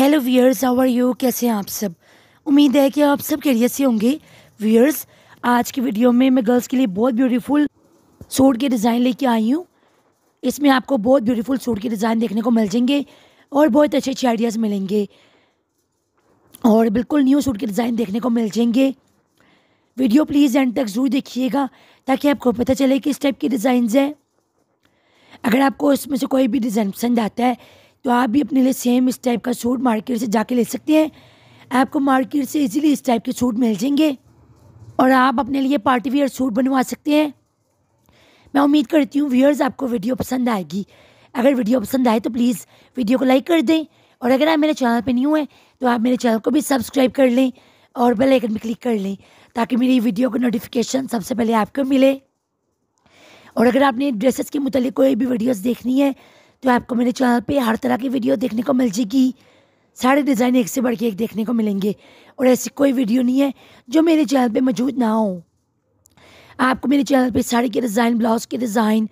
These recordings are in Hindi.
हेलो वियर्स आवर यू कैसे हैं आप सब उम्मीद है कि आप सब कैरियर से होंगे वियर्स आज की वीडियो में मैं गर्ल्स के लिए बहुत ब्यूटीफुल सूट के डिज़ाइन लेके आई हूँ इसमें आपको बहुत ब्यूटीफुल सूट के डिज़ाइन देखने को मिल जाएंगे और बहुत अच्छे अच्छे आइडियाज़ मिलेंगे और बिल्कुल न्यू सूट के डिज़ाइन देखने को मिल जाएंगे वीडियो प्लीज़ एंड तक ज़रूर देखिएगा ताकि आपको पता चले किस टाइप के डिज़ाइन हैं अगर आपको इसमें से कोई भी डिज़ाइन पसंद आता है तो आप भी अपने लिए सेम इस टाइप का सूट मार्केट से जाके ले सकते हैं आपको मार्केट से इजीली इस टाइप के सूट मिल जाएंगे और आप अपने लिए पार्टी वियर सूट बनवा सकते हैं मैं उम्मीद करती हूँ व्यूअर्स आपको वीडियो पसंद आएगी अगर वीडियो पसंद आए तो प्लीज़ वीडियो को लाइक कर दें और अगर आप मेरे चैनल पर न्यू हैं तो आप मेरे चैनल को भी सब्सक्राइब कर लें और बेल आइकन भी क्लिक कर लें ताकि मेरी वीडियो का नोटिफिकेशन सबसे पहले आपको मिले और अगर आपने ड्रेसेस के मुतल कोई भी वीडियोस देखनी है तो आपको मेरे चैनल पे हर तरह की वीडियो देखने को मिल जाएगी सारे डिज़ाइन एक से बढ़ के एक देखने को मिलेंगे और ऐसी कोई वीडियो नहीं है जो मेरे चैनल पे मौजूद ना हो आपको मेरे चैनल पे साड़ी के डिज़ाइन ब्लाउज के डिज़ाइन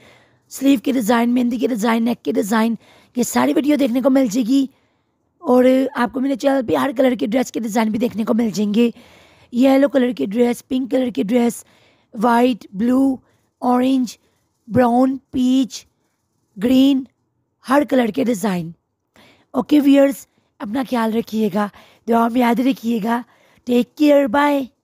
स्लीव के डिज़ाइन मेहंदी के डिज़ाइन नेक के डिज़ाइन ये सारी वीडियो देखने को मिल जाएगी और आपको मेरे चैनल पे हर कलर के ड्रेस के डिज़ाइन भी देखने को मिल जाएंगे येलो कलर की ड्रेस पिंक कलर की dress white blue orange brown peach green हर कलर के डिज़ाइन ओके वियर्स अपना ख्याल रखिएगा दुआ में याद रखिएगा टेक केयर बाय